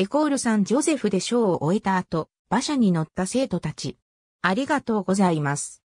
エコールさんジョゼフでショーを終えた後、馬車に乗った生徒たち。ありがとうございます。